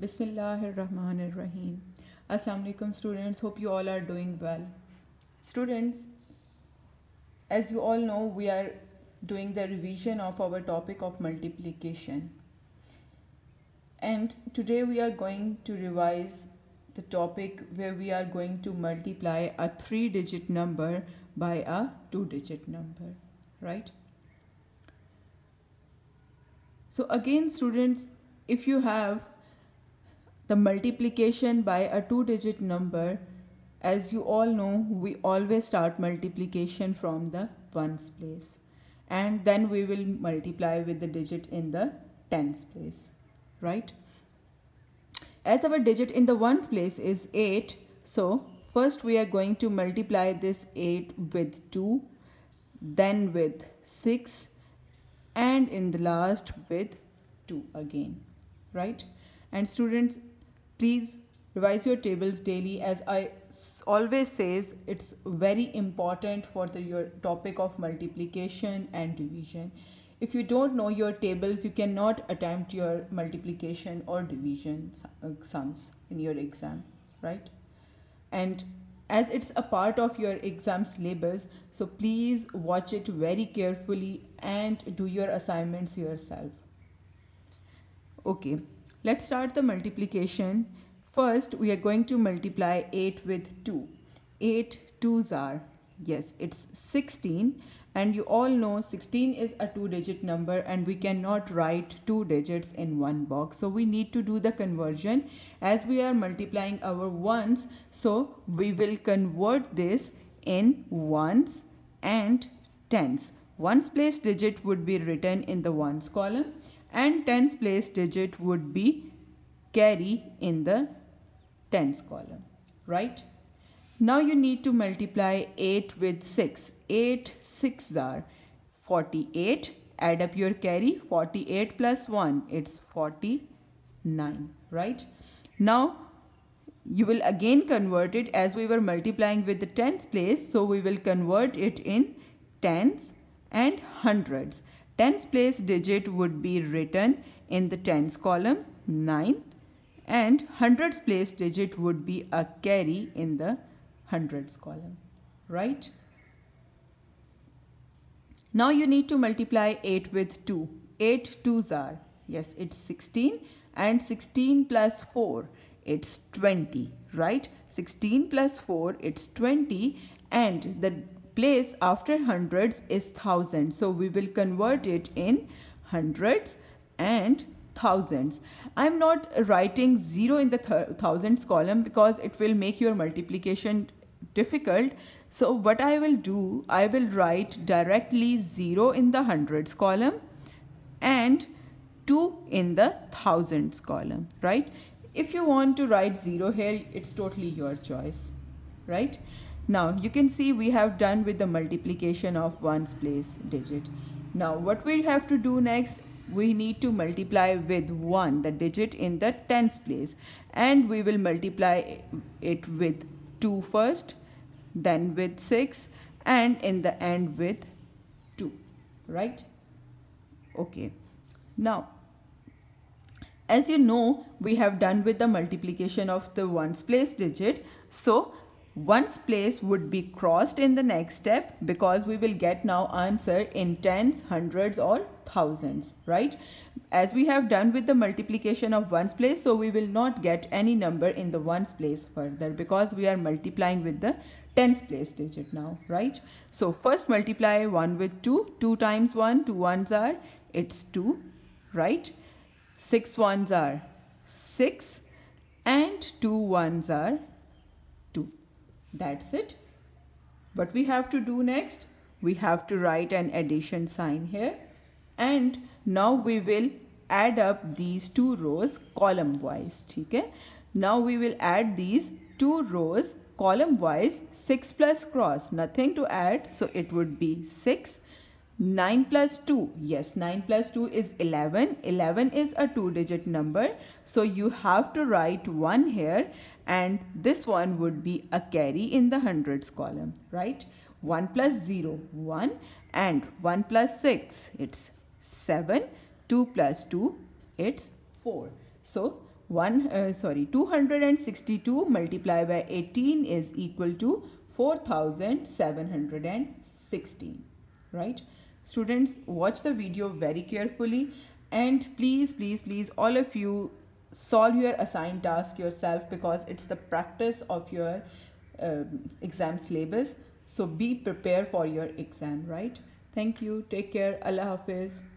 Bismillahirrahmanirrahim. Rahim. alaikum students. Hope you all are doing well. Students, as you all know, we are doing the revision of our topic of multiplication. And today we are going to revise the topic where we are going to multiply a three digit number by a two digit number, right? So again, students, if you have the multiplication by a two digit number as you all know we always start multiplication from the ones place and then we will multiply with the digit in the tens place right as our digit in the ones place is 8 so first we are going to multiply this 8 with 2 then with 6 and in the last with 2 again right and students Please revise your tables daily as I always says it's very important for the, your topic of multiplication and division. If you don't know your tables, you cannot attempt your multiplication or division uh, sums in your exam, right? And as it's a part of your exam syllabus so please watch it very carefully and do your assignments yourself okay Let's start the multiplication. First, we are going to multiply 8 with 2. 8 2s are, yes, it's 16. And you all know 16 is a two-digit number and we cannot write two digits in one box. So we need to do the conversion as we are multiplying our ones. So we will convert this in ones and tens. Ones place digit would be written in the ones column and tens place digit would be carry in the tens column, right? Now you need to multiply 8 with 6. 8 6 are 48. Add up your carry 48 plus 1 it's 49, right? Now you will again convert it as we were multiplying with the tens place so we will convert it in tens and hundreds tens place digit would be written in the tens column 9 and hundreds place digit would be a carry in the hundreds column right now you need to multiply 8 with 2 8 2s are yes it's 16 and 16 plus 4 it's 20 right 16 plus 4 it's 20 and the place after hundreds is thousands. So we will convert it in hundreds and thousands. I'm not writing zero in the th thousands column because it will make your multiplication difficult. So what I will do, I will write directly zero in the hundreds column and two in the thousands column, right? If you want to write zero here, it's totally your choice, right? Now you can see we have done with the multiplication of ones place digit. Now what we have to do next we need to multiply with 1 the digit in the tens place and we will multiply it with two first, then with 6 and in the end with 2 right okay now as you know we have done with the multiplication of the ones place digit so One's place would be crossed in the next step because we will get now answer in tens, hundreds or thousands, right? As we have done with the multiplication of ones place, so we will not get any number in the ones place further because we are multiplying with the tens place digit now, right? So first multiply 1 with 2, 2 times 1, 2 ones are, it's 2, right? 6 ones are 6 and 2 ones are that's it. What we have to do next? We have to write an addition sign here. And now we will add up these two rows column wise. Okay? Now we will add these two rows column wise 6 plus cross nothing to add so it would be 6 9 plus 2. Yes, 9 plus 2 is 11. 11 is a two-digit number. So you have to write 1 here and this one would be a carry in the hundreds column, right? 1 plus 0, 1 and 1 plus 6, it's 7. 2 plus 2, it's 4. So 1, uh, sorry, 262 multiplied by 18 is equal to 4716, right? Students, watch the video very carefully and please, please, please, all of you solve your assigned task yourself because it's the practice of your uh, exam syllabus. So be prepared for your exam, right? Thank you. Take care. Allah Hafiz.